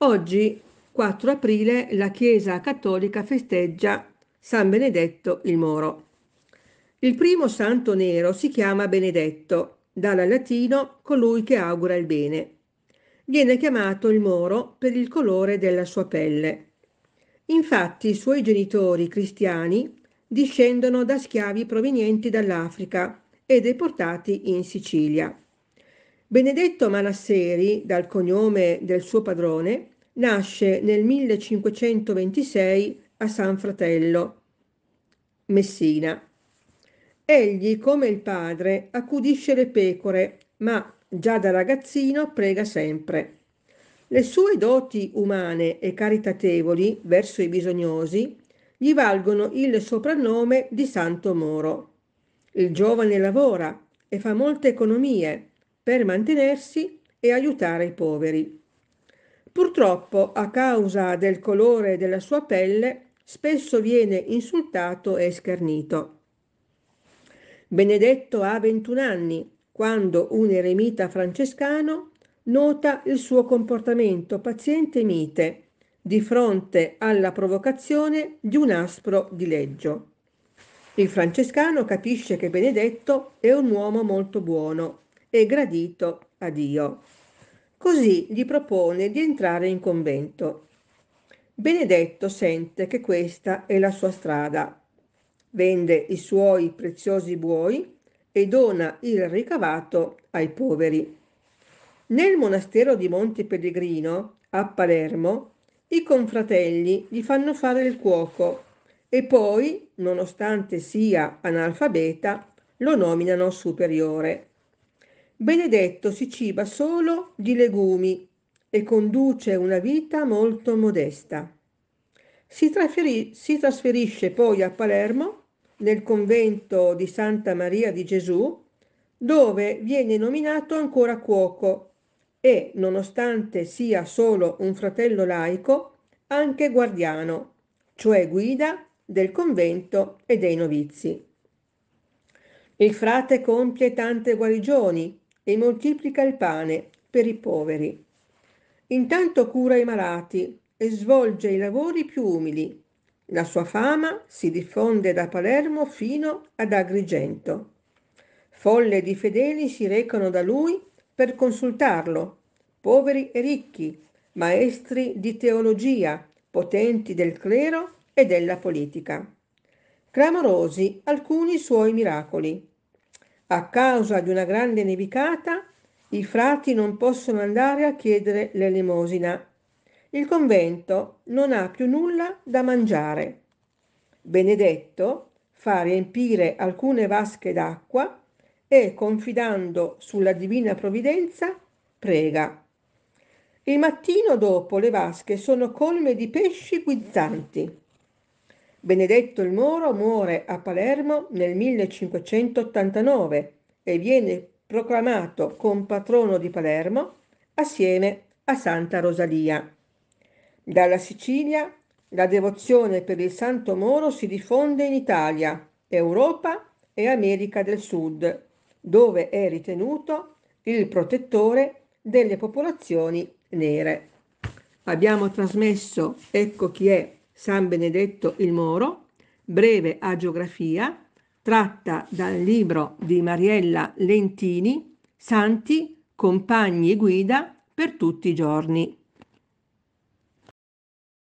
Oggi, 4 aprile, la Chiesa cattolica festeggia San Benedetto il Moro. Il primo santo nero si chiama Benedetto, dal latino colui che augura il bene. Viene chiamato il Moro per il colore della sua pelle. Infatti i suoi genitori cristiani discendono da schiavi provenienti dall'Africa e deportati in Sicilia. Benedetto Manasseri, dal cognome del suo padrone, nasce nel 1526 a San Fratello, Messina. Egli, come il padre, accudisce le pecore, ma già da ragazzino prega sempre. Le sue doti umane e caritatevoli verso i bisognosi gli valgono il soprannome di Santo Moro. Il giovane lavora e fa molte economie, per mantenersi e aiutare i poveri. Purtroppo, a causa del colore della sua pelle, spesso viene insultato e schernito. Benedetto ha 21 anni quando un eremita francescano nota il suo comportamento paziente e mite di fronte alla provocazione di un aspro dileggio. Il francescano capisce che Benedetto è un uomo molto buono e gradito a Dio. Così gli propone di entrare in convento. Benedetto sente che questa è la sua strada. Vende i suoi preziosi buoi e dona il ricavato ai poveri. Nel monastero di Monte Pellegrino, a Palermo, i confratelli gli fanno fare il cuoco e poi, nonostante sia analfabeta, lo nominano superiore. Benedetto si ciba solo di legumi e conduce una vita molto modesta. Si, traferi- si trasferisce poi a Palermo, nel convento di Santa Maria di Gesù, dove viene nominato ancora cuoco e, nonostante sia solo un fratello laico, anche guardiano, cioè guida del convento e dei novizi. Il frate compie tante guarigioni, e moltiplica il pane per i poveri. Intanto cura i malati e svolge i lavori più umili. La sua fama si diffonde da Palermo fino ad Agrigento. Folle di fedeli si recano da lui per consultarlo, poveri e ricchi, maestri di teologia, potenti del clero e della politica. Clamorosi alcuni suoi miracoli. A causa di una grande nevicata, i frati non possono andare a chiedere l'elemosina. Il convento non ha più nulla da mangiare. Benedetto fa riempire alcune vasche d'acqua e, confidando sulla divina provvidenza, prega. Il mattino dopo le vasche sono colme di pesci guizzanti. Benedetto il Moro muore a Palermo nel 1589 e viene proclamato compatrono di Palermo assieme a Santa Rosalia. Dalla Sicilia la devozione per il Santo Moro si diffonde in Italia, Europa e America del Sud, dove è ritenuto il protettore delle popolazioni nere. Abbiamo trasmesso Ecco chi è San Benedetto il Moro, breve agiografia, tratta dal libro di Mariella Lentini, Santi, compagni e guida per tutti i giorni.